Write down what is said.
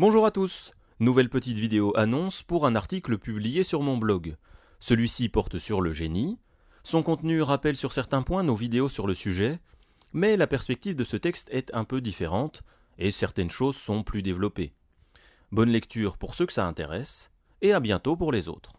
Bonjour à tous Nouvelle petite vidéo annonce pour un article publié sur mon blog. Celui-ci porte sur le génie. Son contenu rappelle sur certains points nos vidéos sur le sujet, mais la perspective de ce texte est un peu différente et certaines choses sont plus développées. Bonne lecture pour ceux que ça intéresse et à bientôt pour les autres.